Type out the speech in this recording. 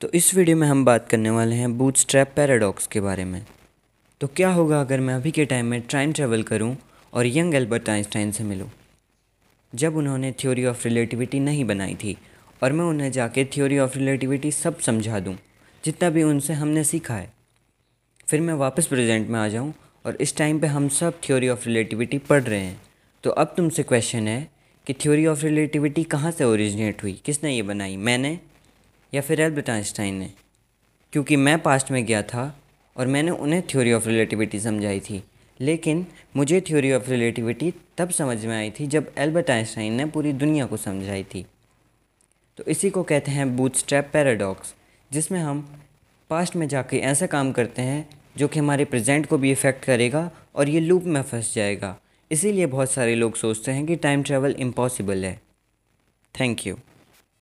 तो इस वीडियो में हम बात करने वाले हैं बूथ स्ट्रैप पैराडॉक्स के बारे में तो क्या होगा अगर मैं अभी के टाइम में टाइम ट्रेवल करूँ और यंग एल्बर्ट आइंस्टाइन से मिलूँ जब उन्होंने थ्योरी ऑफ रिलेटिविटी नहीं बनाई थी और मैं उन्हें जाके थ्योरी ऑफ रिलेटिविटी सब समझा दूँ जितना भी उनसे हमने सीखा है फिर मैं वापस प्रेजेंट में आ जाऊँ और इस टाइम पे हम सब थ्योरी ऑफ रिलेटिविटी पढ़ रहे हैं तो अब तुमसे क्वेश्चन है कि थ्योरी ऑफ रिलेटिविटी कहाँ से ओरिजिनेट हुई किसने ये बनाई मैंने या फिर एल्बर्ट आइंस्टाइन ने क्योंकि मैं पास्ट में गया था और मैंने उन्हें थ्योरी ऑफ रिलेटिविटी समझाई थी लेकिन मुझे थ्योरी ऑफ रिलेटिविटी तब समझ में आई थी जब एल्बर्ट आइंस्टाइन ने पूरी दुनिया को समझाई थी तो इसी को कहते हैं स्टेप पैराडॉक्स जिसमें हम पास्ट में जाके ऐसा काम करते हैं जो कि हमारे प्रेजेंट को भी इफ़ेक्ट करेगा और ये लूप में फंस जाएगा इसीलिए बहुत सारे लोग सोचते हैं कि टाइम ट्रैवल इम्पॉसिबल है थैंक यू